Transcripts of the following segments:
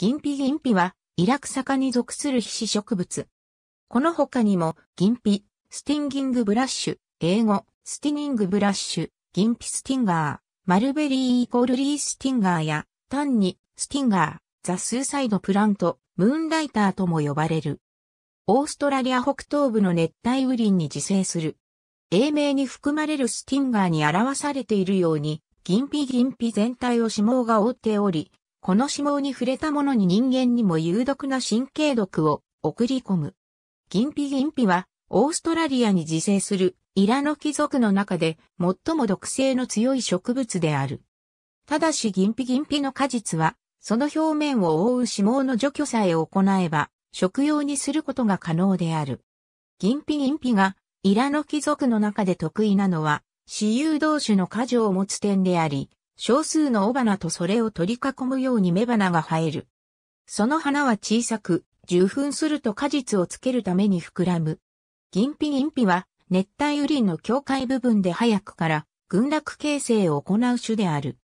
銀皮銀皮は、イラクサ科に属する皮脂植物。この他にも、銀皮、スティンギングブラッシュ、英語、スティニングブラッシュ、銀皮スティンガー、マルベリーイコールリースティンガーや、単に、スティンガー、ザ・スーサイド・プラント、ムーンライターとも呼ばれる。オーストラリア北東部の熱帯雨林に自生する。英名に含まれるスティンガーに表されているように、銀皮銀皮全体を脂肪が覆っており、この脂肪に触れたものに人間にも有毒な神経毒を送り込む。銀皮銀皮は、オーストラリアに自生するイラノキ族の中で最も毒性の強い植物である。ただし銀皮銀皮の果実は、その表面を覆う脂肪の除去さえ行えば、食用にすることが可能である。銀皮銀皮が、イラノキ族の中で得意なのは、私有同種の果樹を持つ点であり、少数の雄花とそれを取り囲むように雌花が生える。その花は小さく、受粉すると果実をつけるために膨らむ。銀皮銀皮は熱帯雨林の境界部分で早くから群落形成を行う種である。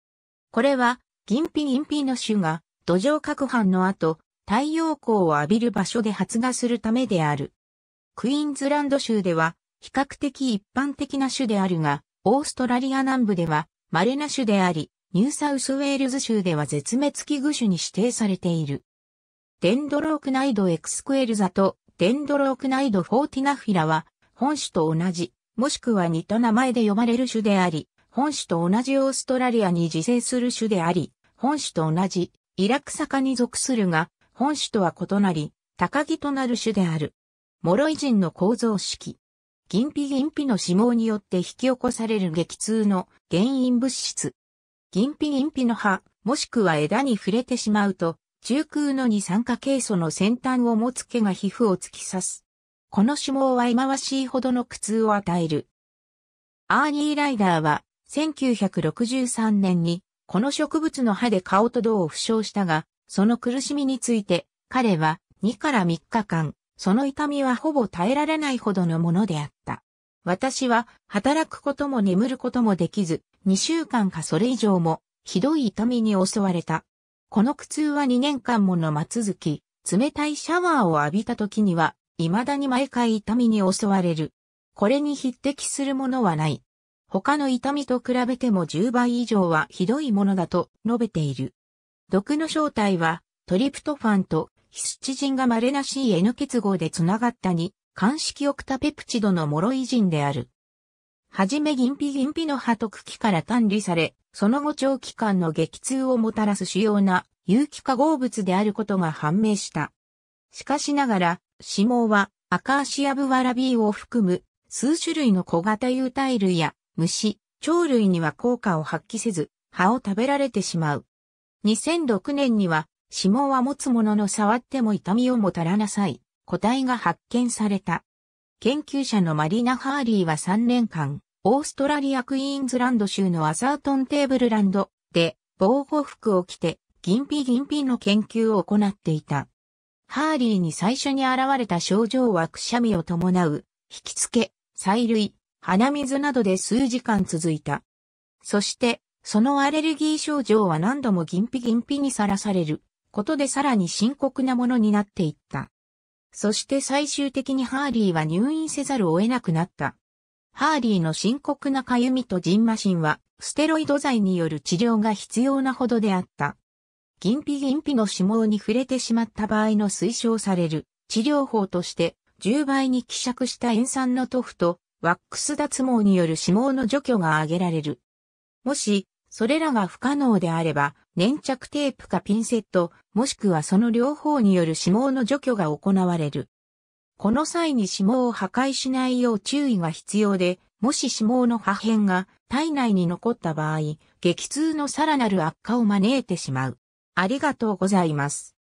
これは銀皮銀皮の種が土壌攪拌の後太陽光を浴びる場所で発芽するためである。クイーンズランド州では比較的一般的な種であるが、オーストラリア南部では稀な種であり、ニューサウスウェールズ州では絶滅危惧種に指定されている。デンドロークナイドエクスクエルザとデンドロークナイドフォーティナフィラは本種と同じ、もしくは似た名前で呼ばれる種であり、本種と同じオーストラリアに自生する種であり、本種と同じイラクサカに属するが、本種とは異なり、高木となる種である。モロイ人の構造式。銀皮銀皮の脂肪によって引き起こされる激痛の原因物質。銀皮銀皮の葉、もしくは枝に触れてしまうと、中空の二酸化ケイ素の先端を持つ毛が皮膚を突き刺す。この脂肪は忌まわしいほどの苦痛を与える。アーニー・ライダーは、1963年に、この植物の葉で顔と胴を負傷したが、その苦しみについて、彼は2から3日間、その痛みはほぼ耐えられないほどのものであった。私は働くことも眠ることもできず、2週間かそれ以上もひどい痛みに襲われた。この苦痛は2年間もの末続き、冷たいシャワーを浴びた時には、未だに毎回痛みに襲われる。これに匹敵するものはない。他の痛みと比べても10倍以上はひどいものだと述べている。毒の正体はトリプトファンとヒスチジンが稀な CN 結合で繋がったに、間式オクタペプチドのモロイジンである。はじめ銀皮銀皮の葉と茎から単離され、その後長期間の激痛をもたらす主要な有機化合物であることが判明した。しかしながら、指紋はアカーシアブワラビーを含む数種類の小型有体類や虫、鳥類には効果を発揮せず、葉を食べられてしまう。2006年には指紋は持つものの触っても痛みをもたらなさい、個体が発見された。研究者のマリナ・ハーリーは3年間、オーストラリア・クイーンズランド州のアザートン・テーブルランドで防護服を着て銀皮銀皮の研究を行っていた。ハーリーに最初に現れた症状はくしゃみを伴う、引きつけ、催涙、鼻水などで数時間続いた。そして、そのアレルギー症状は何度も銀皮銀皮にさらされる。ことでさらに深刻なものになっていった。そして最終的にハーリーは入院せざるを得なくなった。ハーリーの深刻なかゆみとジンマシンは、ステロイド剤による治療が必要なほどであった。銀皮銀皮の脂紋に触れてしまった場合の推奨される治療法として、10倍に希釈した塩酸の塗布とワックス脱毛による脂肪の除去が挙げられる。もし、それらが不可能であれば、粘着テープかピンセット、もしくはその両方による指紋の除去が行われる。この際に指紋を破壊しないよう注意が必要で、もし指紋の破片が体内に残った場合、激痛のさらなる悪化を招いてしまう。ありがとうございます。